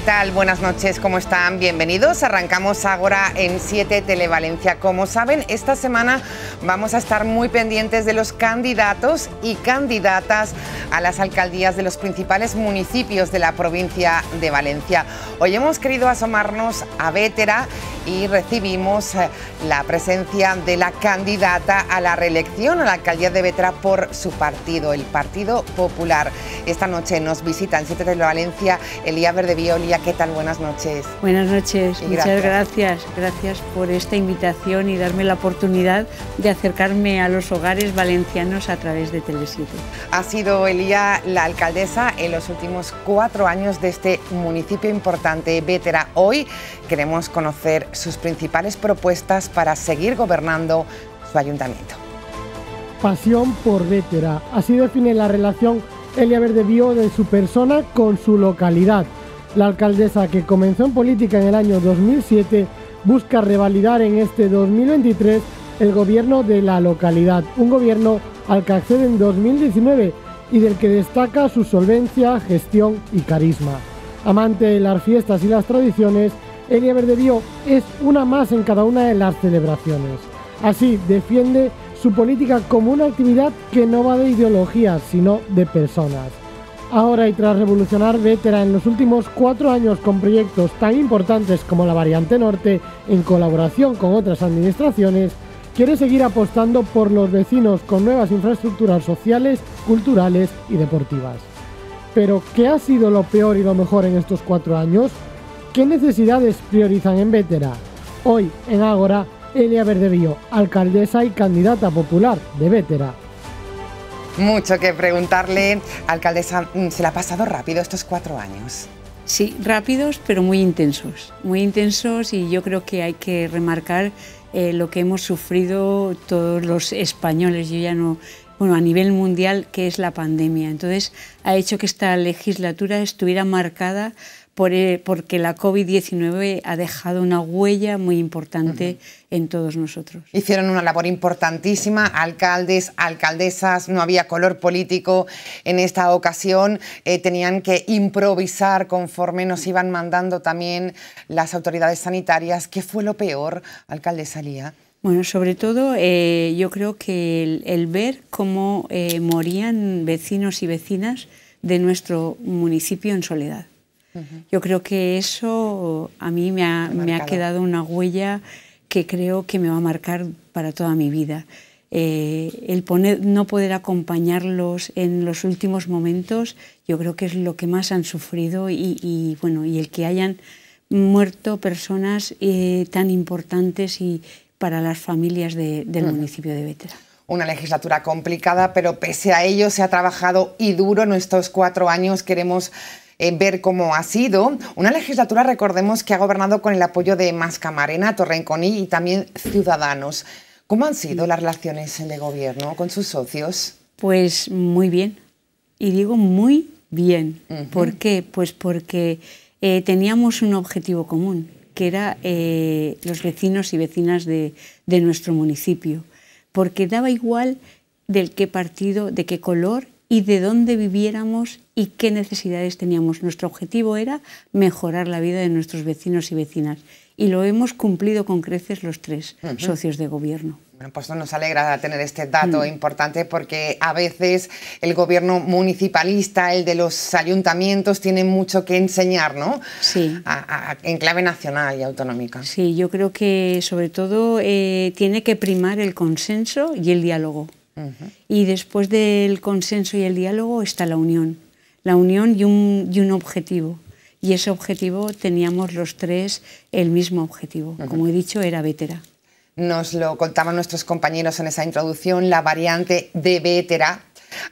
¿Qué tal? Buenas noches, ¿cómo están? Bienvenidos. Arrancamos ahora en 7 Televalencia. Como saben, esta semana vamos a estar muy pendientes de los candidatos y candidatas a las alcaldías de los principales municipios de la provincia de Valencia. Hoy hemos querido asomarnos a Vétera y recibimos eh, la presencia de la candidata a la reelección a la alcaldía de Vétera por su partido, el Partido Popular. Esta noche nos visita en 7 Televalencia Elía viola. ¿qué tal? Buenas noches. Buenas noches, muchas gracias. gracias. por esta invitación y darme la oportunidad de acercarme a los hogares valencianos a través de Telesito. Ha sido Elía la alcaldesa en los últimos cuatro años de este municipio importante, Vétera. Hoy queremos conocer sus principales propuestas para seguir gobernando su ayuntamiento. Pasión por Vétera. Así define la relación Elia Verde Bío de su persona con su localidad. La alcaldesa que comenzó en política en el año 2007 busca revalidar en este 2023 el gobierno de la localidad, un gobierno al que accede en 2019 y del que destaca su solvencia, gestión y carisma. Amante de las fiestas y las tradiciones, Elia Bío es una más en cada una de las celebraciones. Así defiende su política como una actividad que no va de ideologías, sino de personas. Ahora y tras revolucionar Vetera en los últimos cuatro años con proyectos tan importantes como la variante norte, en colaboración con otras administraciones, quiere seguir apostando por los vecinos con nuevas infraestructuras sociales, culturales y deportivas. Pero, ¿qué ha sido lo peor y lo mejor en estos cuatro años? ¿Qué necesidades priorizan en Vetera? Hoy, en Ágora, Elia Verdevío, alcaldesa y candidata popular de Vetera mucho que preguntarle. Alcaldesa, mm, ¿se le ha pasado rápido estos cuatro años? Sí, rápidos, pero muy intensos. Muy intensos y yo creo que hay que remarcar eh, lo que hemos sufrido todos los españoles. Yo ya no bueno, a nivel mundial, que es la pandemia. Entonces, ha hecho que esta legislatura estuviera marcada eh, porque la COVID-19 ha dejado una huella muy importante en todos nosotros. Hicieron una labor importantísima, alcaldes, alcaldesas, no había color político en esta ocasión, eh, tenían que improvisar conforme nos iban mandando también las autoridades sanitarias. ¿Qué fue lo peor, alcaldesa Lía? Bueno, sobre todo eh, yo creo que el, ver cómo morían vecinos y vecinas de nuestro municipio en soledad. Yo creo que eso a mí me ha, quedado una huella que creo que me va a marcar para toda mi vida. Eh, el no poder acompañarlos en los últimos momentos, yo creo que es lo que más han sufrido y, bueno, y el que hayan muerto personas eh, tan importantes y para las familias del municipio de Vetera una legislatura complicada, pero pese a ello se ha trabajado y duro en estos cuatro años. Queremos eh, ver cómo ha sido. Una legislatura, recordemos, que ha gobernado con el apoyo de Mascamarena, Torrenconí y también Ciudadanos. ¿Cómo han sido las relaciones de gobierno con sus socios? Pues muy bien. Y digo muy bien. ¿Por qué? Pues porque eh, teníamos un objetivo común, que era eh, los vecinos y vecinas de, nuestro municipio. Porque daba igual del qué partido, de qué color y de dónde viviéramos y qué necesidades teníamos. Nuestro objetivo era mejorar la vida de nuestros vecinos y vecinas y lo hemos cumplido con creces los tres socios de gobierno. Bueno, pues nos alegra tener este dato mm. importante porque a veces el gobierno municipalista, el de los ayuntamientos, tiene mucho que enseñar, ¿no? Sí. en clave nacional y autonómica. Sí, yo creo que sobre todo eh, tiene que primar el consenso y el diálogo. Y después del consenso y el diálogo está la unión. La unión y un, objetivo. Y ese objetivo teníamos los tres el mismo objetivo. Como he dicho, era vetera. Nos lo contaban nuestros compañeros en esa introducción, la variante de vetera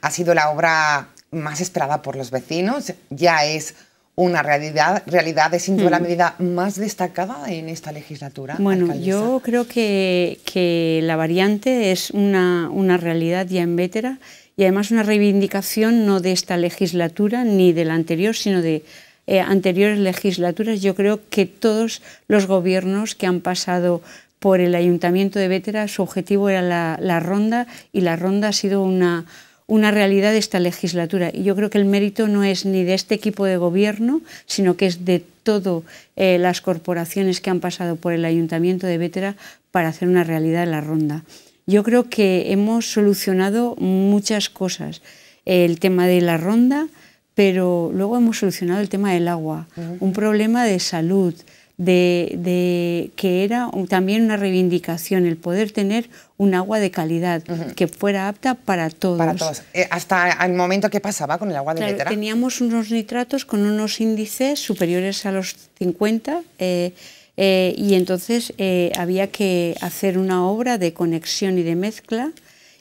ha sido la obra más esperada por los vecinos, ya es una realidad, realidad es sin duda la mm. medida más destacada en esta legislatura. Bueno, yo creo que, que, la variante es una, una realidad ya en vétera y además una reivindicación no de esta legislatura ni de la anterior, sino de eh, anteriores legislaturas. Yo creo que todos los gobiernos que han pasado por el Ayuntamiento de Vétera, su objetivo era la, la ronda y la ronda ha sido una una realidad de esta legislatura. Y yo creo que el mérito no es ni de este equipo de gobierno, sino que es de todas eh, las corporaciones que han pasado por el Ayuntamiento de Vétera para hacer una realidad la ronda. Yo creo que hemos solucionado muchas cosas. El tema de la ronda, pero luego hemos solucionado el tema del agua, un problema de salud, de, que era también una reivindicación el poder tener un agua de calidad que fuera apta para todos. Para todos. Eh, hasta el momento que pasaba con el agua de claro, Teníamos unos nitratos con unos índices superiores a los 50 eh, eh, y entonces había que hacer una obra de conexión y de mezcla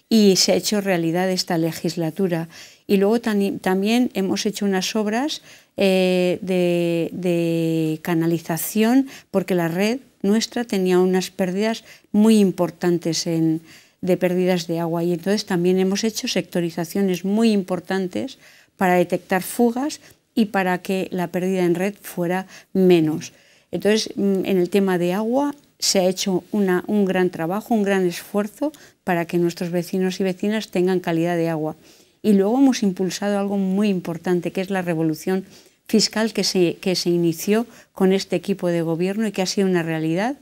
y se ha hecho realidad esta legislatura y luego también hemos hecho unas obras eh, de, canalización porque la red nuestra tenía unas pérdidas muy importantes de pérdidas de agua y entonces también hemos hecho sectorizaciones muy importantes para detectar fugas y para que la pérdida en red fuera menos. Entonces, mm, en el tema de agua se ha hecho un gran trabajo, un gran esfuerzo para que nuestros vecinos y vecinas tengan calidad de agua. Y luego hemos impulsado algo muy importante, que es la revolución fiscal que se, inició con este equipo de gobierno y que ha sido una realidad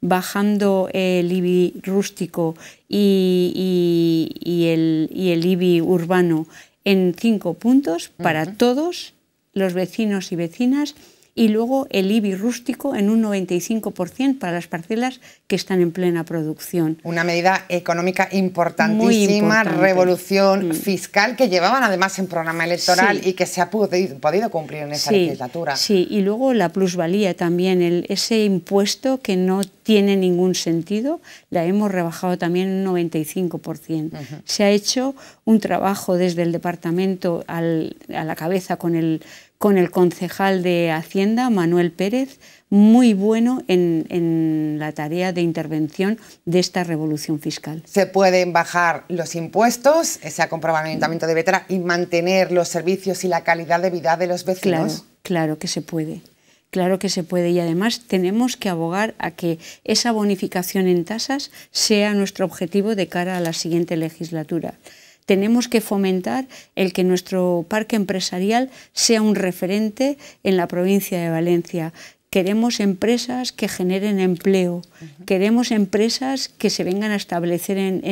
bajando el IBI rústico y, y, el, y IBI urbano en cinco puntos para todos los vecinos y vecinas y luego el IBI rústico en un 95% para las parcelas que están en plena producción. Una medida económica importantísima, revolución mm. fiscal que llevaban además en programa electoral y que se ha podido, podido cumplir en esa legislatura. Sí, y luego la plusvalía también, el, ese impuesto que no tiene ningún sentido, la hemos rebajado también un 95%. Se ha hecho un trabajo desde el departamento a la cabeza con el con el concejal de Hacienda, Manuel Pérez, muy bueno en, la tarea de intervención de esta revolución fiscal. Se pueden bajar los impuestos, eh, se ha comprobado en el Ayuntamiento de Vetera, y mantener los servicios y la calidad de vida de los vecinos. Claro, claro que se puede. Claro que se puede y además tenemos que abogar a que esa bonificación en tasas sea nuestro objetivo de cara a la siguiente legislatura tenemos que fomentar el que nuestro parque empresarial sea un referente en la provincia de Valencia. Queremos empresas que generen empleo, queremos empresas que se vengan a establecer en,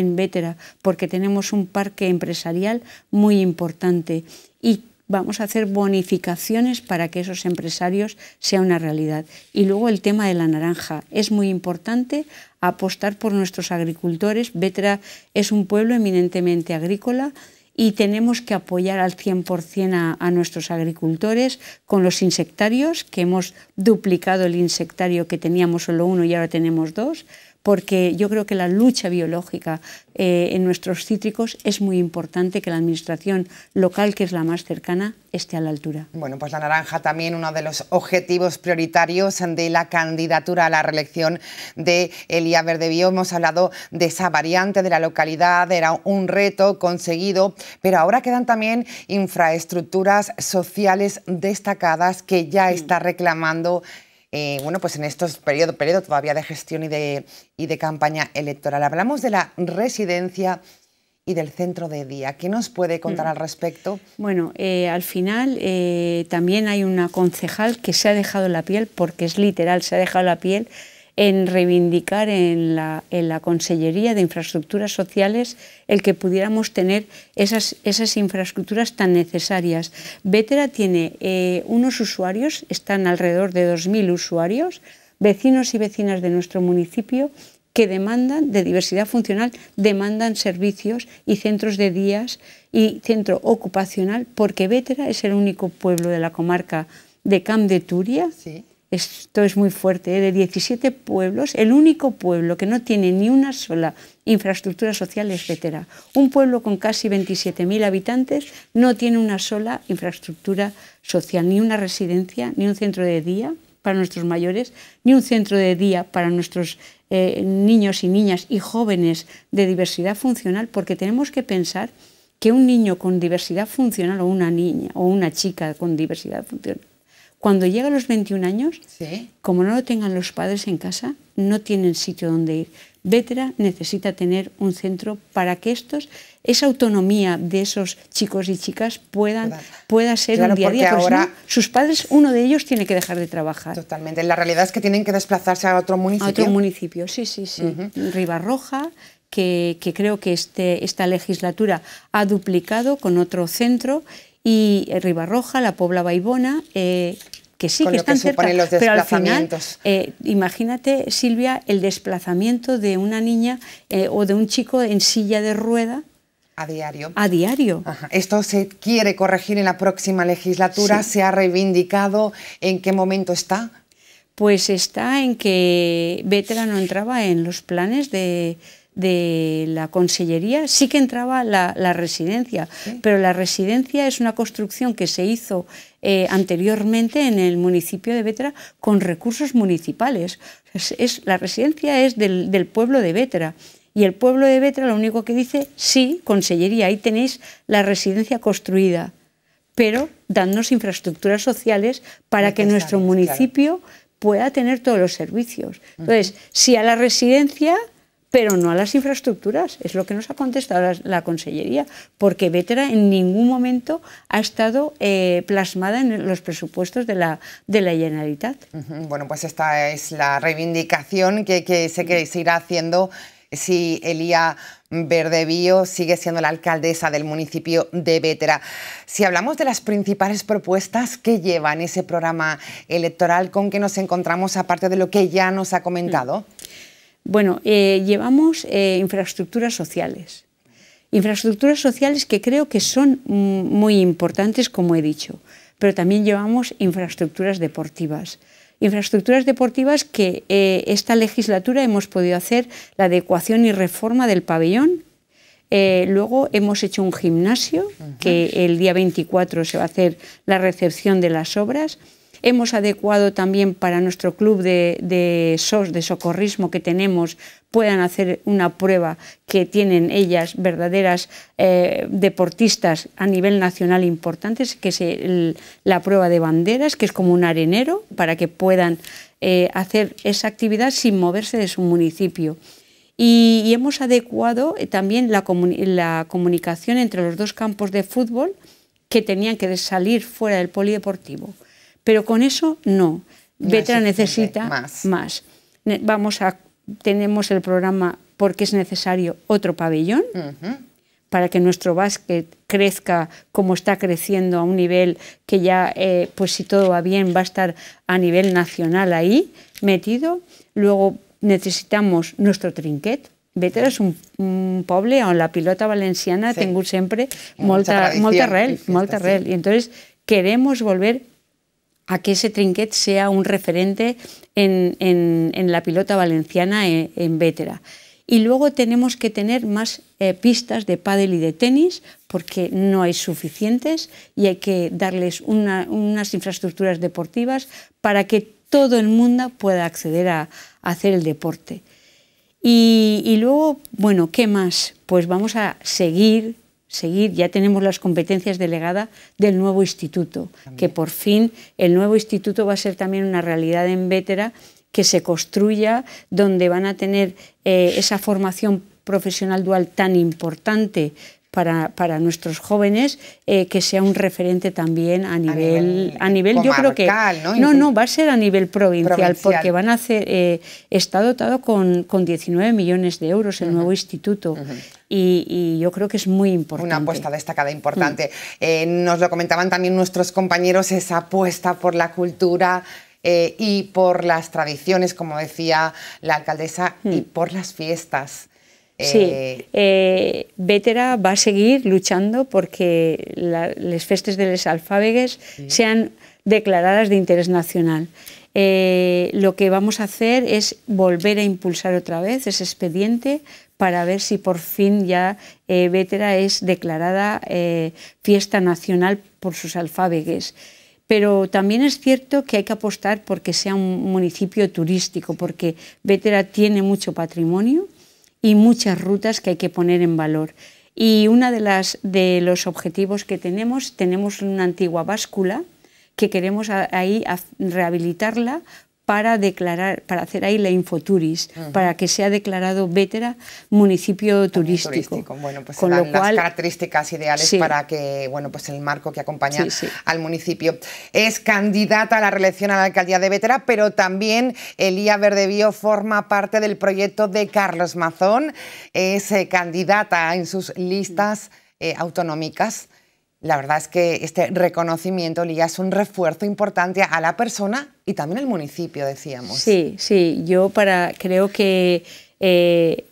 porque tenemos un parque empresarial muy importante. Y vamos a hacer bonificaciones para que esos empresarios sea una realidad. Y luego el tema de la naranja. Es muy importante apostar por nuestros agricultores. Betra es un pueblo eminentemente agrícola y tenemos que apoyar al 100% a, a, nuestros agricultores con los insectarios, que hemos duplicado el insectario que teníamos solo uno y ahora tenemos dos porque yo creo que la lucha biológica eh, en nuestros cítricos es muy importante que la administración local, que es la más cercana, esté a la altura. Bueno, pues la naranja también uno de los objetivos prioritarios de la candidatura a la reelección de Elia Verdebío. Hemos hablado de esa variante de la localidad, era un reto conseguido, pero ahora quedan también infraestructuras sociales destacadas que ya está reclamando eh, bueno, pues en estos periodos periodo todavía de gestión y de, campaña electoral. Hablamos de la residencia y del centro de día. ¿Qué nos puede contar mm. al respecto? Bueno, eh, al final eh, también hay una concejal que se ha dejado la piel, porque es literal, se ha dejado la piel en reivindicar en la, Consellería de Infraestructuras Sociales el que pudiéramos tener esas, infraestructuras tan necesarias. Vétera tiene eh, unos usuarios, están alrededor de 2.000 usuarios, vecinos y vecinas de nuestro municipio que demandan de diversidad funcional, demandan servicios y centros de días y centro ocupacional, porque Vétera es el único pueblo de la comarca de Camp de Turia esto es muy fuerte, ¿eh? de 17 pueblos, el único pueblo que no tiene ni una sola infraestructura social, etcétera. Un pueblo con casi 27.000 habitantes no tiene una sola infraestructura social, ni una residencia, ni un centro de día para nuestros mayores, ni un centro de día para nuestros eh, niños y niñas y jóvenes de diversidad funcional, porque tenemos que pensar que un niño con diversidad funcional o una niña o una chica con diversidad funcional cuando llega a los 21 años, como no lo tengan los padres en casa, no tienen sitio donde ir. Vetera necesita tener un centro para que estos, esa autonomía de esos chicos y chicas puedan, pueda ser un día a día. Ahora, sus padres, uno de ellos tiene que dejar de trabajar. Totalmente. La realidad es que tienen que desplazarse a otro municipio. A otro municipio, sí, sí, sí. Ribarroja, que, que, creo que este, esta legislatura ha duplicado con otro centro y eh, Ribarroja, la Pobla Baibona, eh, que sí, que están cerca, los pero al final, eh, imagínate, Silvia, el desplazamiento de una niña o de un chico en silla de rueda. A diario. A diario. Esto se quiere corregir en la próxima legislatura. ¿Se ha reivindicado en qué momento está? Pues está en que Vetera no entraba en los planes de, de la consellería sí que entraba la, residencia, pero la residencia es una construcción que se hizo eh, anteriormente en el municipio de vetra con recursos municipales. la residencia es del, pueblo de Vetra. y el pueblo de Vetra lo único que dice, sí, consellería, ahí tenéis la residencia construida, pero dándonos infraestructuras sociales para que, nuestro municipio pueda tener todos los servicios. Entonces, si a la residencia pero no a las infraestructuras. Es lo que nos ha contestado la, Consellería, porque Vétera en ningún momento ha estado eh, plasmada en los presupuestos de la, de la Generalitat. Bueno, pues esta es la reivindicación que, sé que se irá haciendo si Elía Verdevío sigue siendo la alcaldesa del municipio de Vétera. Si hablamos de las principales propuestas que llevan ese programa electoral, ¿con que nos encontramos aparte de lo que ya nos ha comentado? Mm. Bueno, eh, llevamos eh, infraestructuras sociales. Infraestructuras sociales que creo que son mm, muy importantes, como he dicho, pero también llevamos infraestructuras deportivas. Infraestructuras deportivas que eh, esta legislatura hemos podido hacer la adecuación y reforma del pabellón. luego hemos hecho un gimnasio, que el día 24 se va a hacer la recepción de las obras. Hemos adecuado también para nuestro club de, SOS, de socorrismo que tenemos, puedan hacer una prueba que tienen ellas verdaderas eh, deportistas a nivel nacional importantes, que es la prueba de banderas, que es como un arenero, para que puedan eh, hacer esa actividad sin moverse de su municipio. Y, hemos adecuado eh, también la, la comunicación entre los dos campos de fútbol que tenían que salir fuera del polideportivo. Pero con eso no. Vetra necesita más. Vamos a, tenemos el programa porque es necesario otro pabellón para que nuestro básquet crezca como está creciendo a un nivel que ya, eh, pues si todo va bien, va a estar a nivel nacional ahí metido. Luego necesitamos nuestro trinquet. Vetra es un, pueblo, la pilota valenciana tengo siempre molta, real. Y entonces queremos volver a que ese trinquet sea un referente en, la pilota valenciana eh, en, Vétera. Y luego tenemos que tener más eh, pistas de pádel y de tenis porque no hay suficientes y hay que darles unas infraestructuras deportivas para que todo el mundo pueda acceder a, hacer el deporte. y, luego, bueno, ¿qué más? Pues vamos a seguir seguir, ya tenemos las competencias delegadas del nuevo instituto, que por fin el nuevo instituto va a ser también una realidad en Vétera que se construya, donde van a tener eh, esa formación profesional dual tan importante para, nuestros jóvenes eh, que sea un referente también a nivel, eh, a nivel, yo creo que ¿no? no, va a ser a nivel provincial, porque van a hacer, eh, está dotado con, con 19 millones de euros el nuevo instituto. Y, yo creo que es muy importante. Una apuesta destacada, importante. Mm. nos lo comentaban también nuestros compañeros, esa apuesta por la cultura. y por las tradiciones, como decía la alcaldesa, y mm. por las fiestas. Sí, eh, eh Vetera va a seguir luchando porque las fiestas de los alfabegues sean declaradas de interés nacional. Eh, lo que vamos a hacer es volver a impulsar otra vez ese expediente para ver si por fin ya eh, es declarada eh, fiesta nacional por sus alfábegues pero también es cierto que hay que apostar porque sea un municipio turístico, porque vetera tiene mucho patrimonio y muchas rutas que hay que poner en valor. Y uno de, las, de los objetivos que tenemos, tenemos una antigua báscula que queremos ahí rehabilitarla para declarar, para hacer ahí la infoturis, para que sea declarado Vétera municipio turístico. Bueno, pues Con las características ideales para que, bueno, pues el marco que acompaña al municipio. Es candidata a la reelección a la alcaldía de Vétera, pero también Elía Verdevío forma parte del proyecto de Carlos Mazón, es eh, candidata en sus listas eh, autonómicas la verdad es que este reconocimiento, Lía, es un refuerzo importante a la persona y también al municipio, decíamos. Sí, sí, yo para, creo que eh,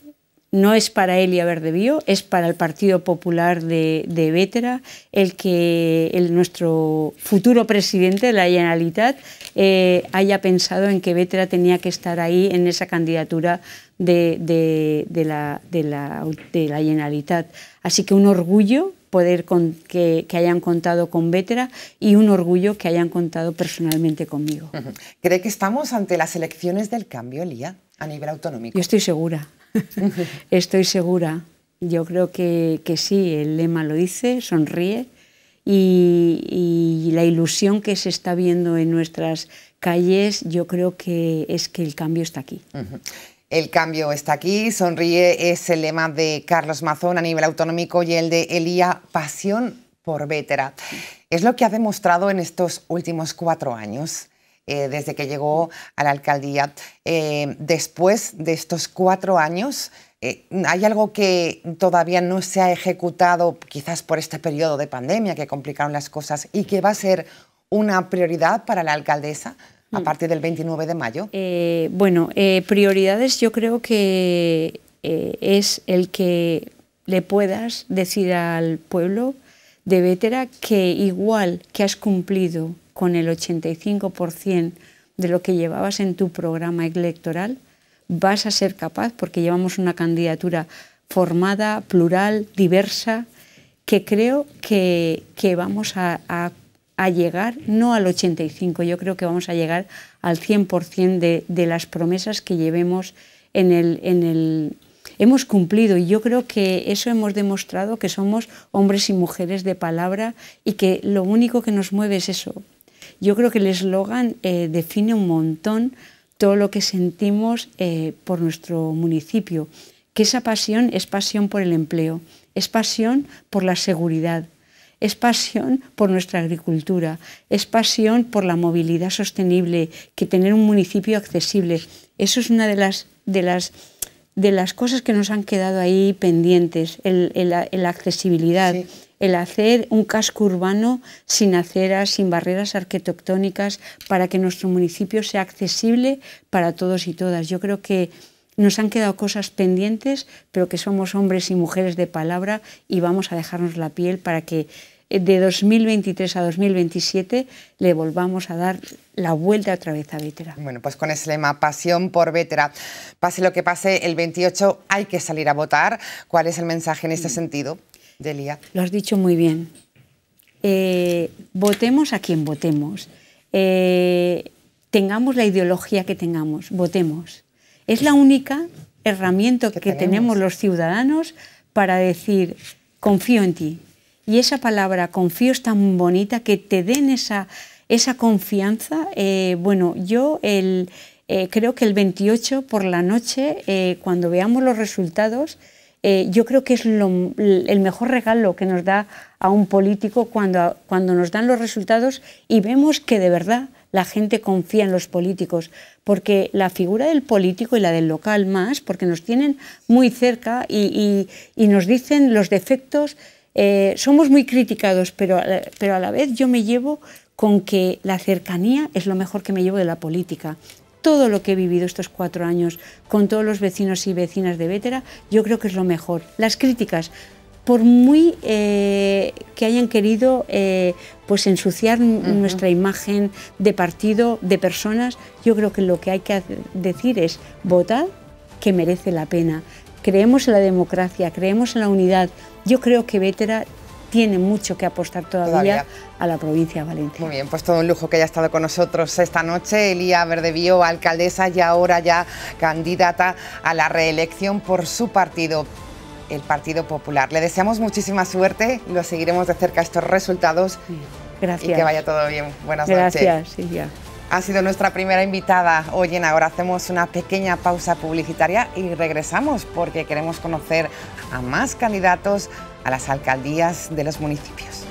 no es para y Elia Verdevío, es para el Partido Popular de, de Vétera, el que nuestro futuro presidente de la Generalitat eh, haya pensado en que Vétera tenía que estar ahí en esa candidatura de, la, de, Así que un orgullo poder que, hayan contado con Vetera y un orgullo que hayan contado personalmente conmigo. ¿Cree que estamos ante las elecciones del cambio, Lía, a nivel autonómico? Yo estoy segura, estoy segura. Yo creo que, sí, el lema lo dice, sonríe y, la ilusión que se está viendo en nuestras calles, yo creo que es que el cambio está aquí. El cambio está aquí, sonríe es el lema de Carlos Mazón a nivel autonómico y el de Elía, pasión por Vétera. Es lo que ha demostrado en estos últimos cuatro años, eh, desde que llegó a la alcaldía. Eh, después de estos cuatro años, eh, ¿hay algo que todavía no se ha ejecutado, quizás por este periodo de pandemia que complicaron las cosas y que va a ser una prioridad para la alcaldesa? a mm. partir del 29 de mayo? Eh, bueno, eh, prioridades yo creo que eh, es el que le puedas decir al pueblo de Vétera que igual que has cumplido con el 85% de lo que llevabas en tu programa electoral, vas a ser capaz, porque llevamos una candidatura formada, plural, diversa, que creo que, vamos a, a a llegar, no al 85, yo creo que vamos a llegar al 100% de, las promesas que llevemos en el, en el... Hemos cumplido y yo creo que eso hemos demostrado que somos hombres y mujeres de palabra y que lo único que nos mueve es eso. Yo creo que el eslogan eh, define un montón todo lo que sentimos eh, por nuestro municipio, que esa pasión es pasión por el empleo, es pasión por la seguridad, es pasión por nuestra agricultura, es pasión por la movilidad sostenible, que tener un municipio accesible. Eso es una de las, de las, de las cosas que nos han quedado ahí pendientes, la accesibilidad. el hacer un casco urbano sin aceras, sin barreras arquitectónicas, para que nuestro municipio sea accesible para todos y todas. Yo creo que nos han quedado cosas pendientes, pero que somos hombres y mujeres de palabra y vamos a dejarnos la piel para que eh, de 2023 a 2027 le volvamos a dar la vuelta otra vez a Vetera. Bueno, pues con ese lema, pasión por Vetera. Pase lo que pase, el 28 hay que salir a votar. ¿Cuál es el mensaje en este mm. sentido, Delia? Lo has dicho muy bien. Eh, votemos a quien votemos. Eh, tengamos la ideología que tengamos, votemos. Es la única herramienta que, tenemos los ciudadanos para decir, confío en ti, y esa palabra confío es tan bonita que te den esa, esa confianza. Eh, bueno, yo eh, creo que el 28 por la noche, eh, cuando veamos los resultados, yo creo que es el mejor regalo que nos da a un político cuando, cuando nos dan los resultados y vemos que de verdad la gente confía en los políticos, porque la figura del político y la del local más, porque nos tienen muy cerca y nos dicen los defectos eh, somos muy criticados, pero, a la vez yo me llevo con que la cercanía es lo mejor que me llevo de la política. Todo lo que he vivido estos cuatro años con todos los vecinos y vecinas de Vétera, yo creo que es lo mejor. Las críticas, por muy eh, que hayan querido eh, pues ensuciar nuestra imagen de partido, de personas, yo creo que lo que hay que decir es votar que merece la pena creemos en la democracia, creemos en la unidad. Yo creo que Vétera tiene mucho que apostar todavía, a la provincia de Valencia. Muy bien, pues todo un lujo que haya estado con nosotros esta noche. Elía Verdevío, alcaldesa y ahora ya candidata a la reelección por su partido, el Partido Popular. Le deseamos muchísima suerte, lo seguiremos de cerca estos resultados. Gracias. Y que vaya todo bien. Buenas noches. Gracias, sí, ha sido nuestra primera invitada hoy en Ahora. Hacemos una pequeña pausa publicitaria y regresamos porque queremos conocer a más candidatos a las alcaldías de los municipios.